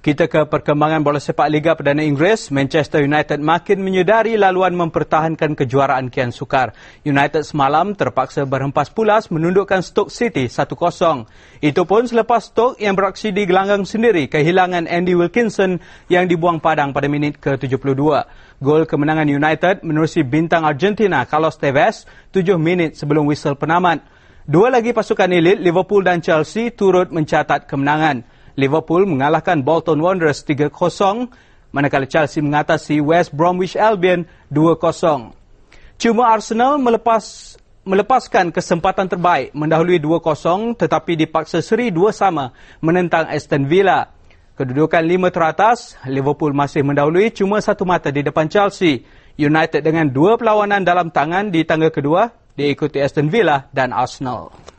Kita ke perkembangan bola sepak Liga Perdana Inggeris. Manchester United makin menyedari laluan mempertahankan kejuaraan kian sukar. United semalam terpaksa berhempas pulas menundukkan Stoke City 1-0. Itu pun selepas Stoke yang beraksi di gelanggang sendiri kehilangan Andy Wilkinson yang dibuang padang pada minit ke-72. Gol kemenangan United menerusi bintang Argentina Carlos Tevez 7 minit sebelum whistle penamat. Dua lagi pasukan elit Liverpool dan Chelsea turut mencatat kemenangan. Liverpool mengalahkan Bolton Wanderers 3-0, manakala Chelsea mengatasi West Bromwich Albion 2-0. Cuma Arsenal melepas melepaskan kesempatan terbaik mendahului 2-0 tetapi dipaksa seri 2 sama menentang Aston Villa. Kedudukan lima teratas, Liverpool masih mendahului cuma satu mata di depan Chelsea. United dengan dua perlawanan dalam tangan di tangga kedua diikuti Aston Villa dan Arsenal.